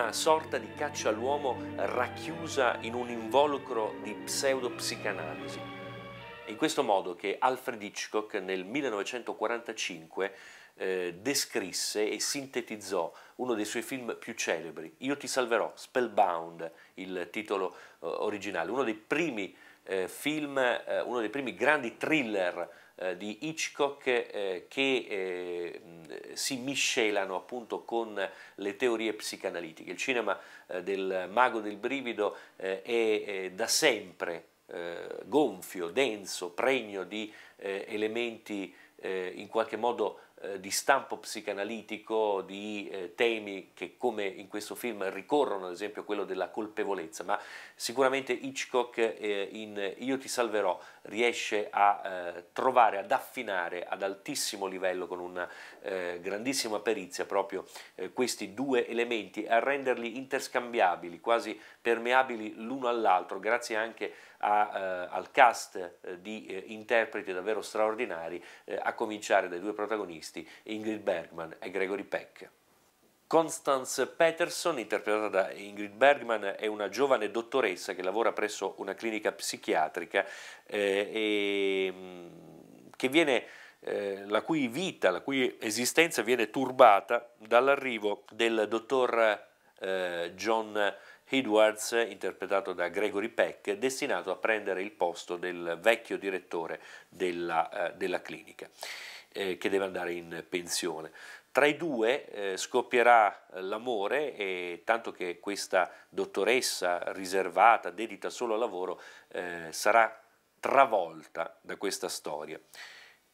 una sorta di caccia all'uomo racchiusa in un involucro di pseudopsicanalisi. È in questo modo che Alfred Hitchcock nel 1945 eh, descrisse e sintetizzò uno dei suoi film più celebri, Io ti salverò, Spellbound, il titolo eh, originale, uno dei primi eh, film, eh, uno dei primi grandi thriller eh, di Hitchcock eh, che eh, si miscelano appunto con le teorie psicanalitiche. Il cinema del mago del brivido è da sempre gonfio, denso, pregno di elementi in qualche modo eh, di stampo psicanalitico, di eh, temi che come in questo film ricorrono ad esempio quello della colpevolezza, ma sicuramente Hitchcock eh, in Io ti salverò riesce a eh, trovare, ad affinare ad altissimo livello con una eh, grandissima perizia proprio questi due elementi, a renderli interscambiabili, quasi permeabili l'uno all'altro, grazie anche a, eh, al cast eh, di eh, interpreti davvero straordinari, a cominciare dai due protagonisti, Ingrid Bergman e Gregory Peck. Constance Peterson, interpretata da Ingrid Bergman, è una giovane dottoressa che lavora presso una clinica psichiatrica eh, e, mm, che viene la cui vita, la cui esistenza viene turbata dall'arrivo del dottor John Edwards, interpretato da Gregory Peck, destinato a prendere il posto del vecchio direttore della, eh, della clinica, eh, che deve andare in pensione. Tra i due eh, scoppierà l'amore e tanto che questa dottoressa riservata, dedita solo al lavoro, eh, sarà travolta da questa storia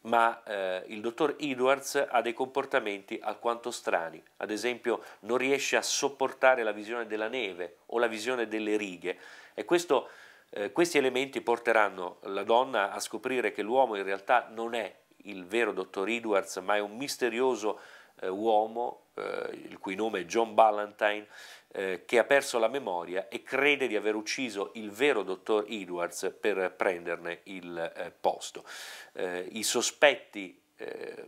ma eh, il dottor Edwards ha dei comportamenti alquanto strani, ad esempio non riesce a sopportare la visione della neve o la visione delle righe e questo, eh, questi elementi porteranno la donna a scoprire che l'uomo in realtà non è il vero dottor Edwards, ma è un misterioso eh, uomo, eh, il cui nome è John Ballantyne, eh, che ha perso la memoria e crede di aver ucciso il vero dottor Edwards per prenderne il posto. I sospetti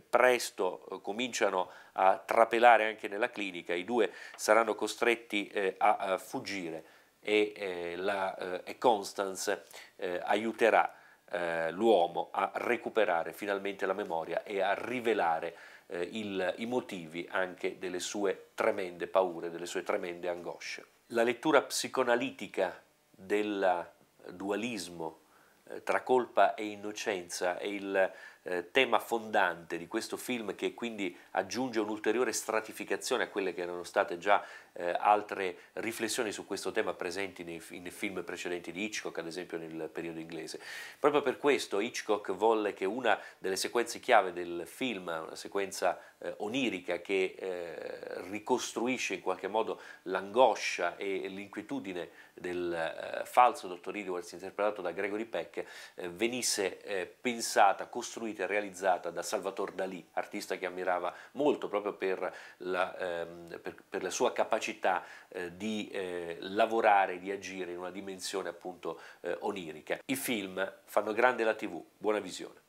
presto cominciano a trapelare anche nella clinica, i due saranno costretti a, fuggire e Constance aiuterà eh, l'uomo a recuperare finalmente la memoria e a rivelare eh, il, i motivi anche delle sue tremende paure, delle sue tremende angosce. La lettura psicoanalitica del dualismo eh, tra colpa e innocenza e il eh, tema fondante di questo film che quindi aggiunge un'ulteriore stratificazione a quelle che erano state già eh, altre riflessioni su questo tema presenti nei, nei, film precedenti di Hitchcock, ad esempio nel periodo inglese. Proprio per questo Hitchcock volle che una delle sequenze chiave del film, una sequenza eh, onirica che eh, ricostruisce in qualche modo l'angoscia e l'inquietudine del eh, falso dottor Edwards interpretato da Gregory Peck eh, venisse eh, pensata, costruita e realizzata da Salvatore Dalì, artista che ammirava molto proprio per la, ehm, per, per la sua capacità di lavorare, di agire in una dimensione appunto onirica. I film fanno grande la tv, buona visione.